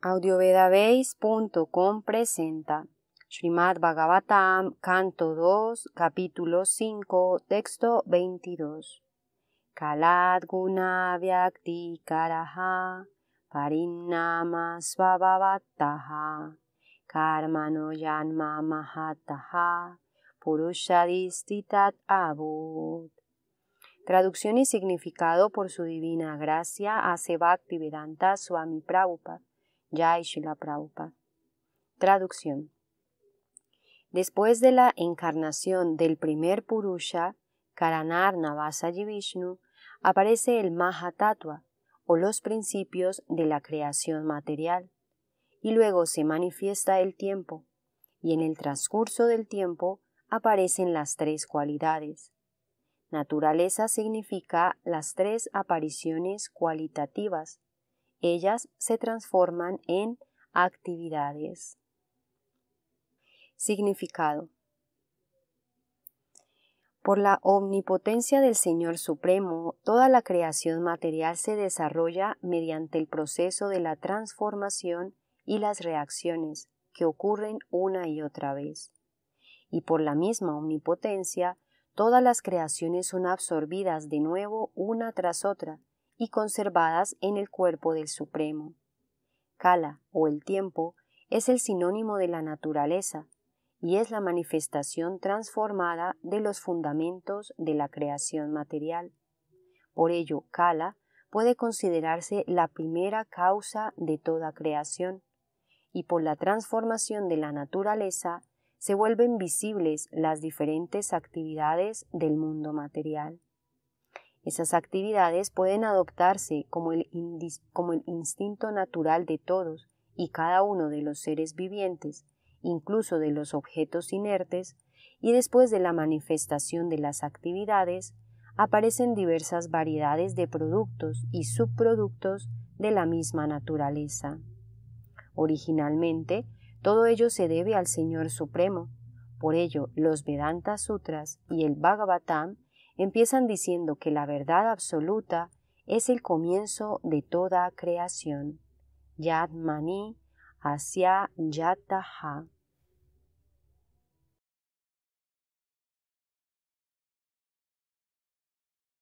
audiovedabase.com presenta Srimad Bhagavatam, canto 2, capítulo 5, texto 22. Kalad guna vyakti karaha parinama svabhavataha karmano yanma mahataha purushadistitat abud. Traducción y significado por su divina gracia hace Vedanta Swami Prabhupada Jai Traducción. Después de la encarnación del primer Purusha, Karanar y Vishnu, aparece el Mahatatwa o los principios de la creación material, y luego se manifiesta el tiempo, y en el transcurso del tiempo aparecen las tres cualidades. Naturaleza significa las tres apariciones cualitativas, ellas se transforman en actividades. Significado. Por la omnipotencia del Señor Supremo, toda la creación material se desarrolla mediante el proceso de la transformación y las reacciones que ocurren una y otra vez. Y por la misma omnipotencia, todas las creaciones son absorbidas de nuevo una tras otra, y conservadas en el cuerpo del Supremo. Kala, o el tiempo, es el sinónimo de la naturaleza, y es la manifestación transformada de los fundamentos de la creación material. Por ello, Kala puede considerarse la primera causa de toda creación, y por la transformación de la naturaleza se vuelven visibles las diferentes actividades del mundo material. Esas actividades pueden adoptarse como el, como el instinto natural de todos y cada uno de los seres vivientes, incluso de los objetos inertes, y después de la manifestación de las actividades, aparecen diversas variedades de productos y subproductos de la misma naturaleza. Originalmente, todo ello se debe al Señor Supremo. Por ello, los Vedanta Sutras y el Bhagavatam empiezan diciendo que la verdad absoluta es el comienzo de toda creación. Yad Asya Yataha.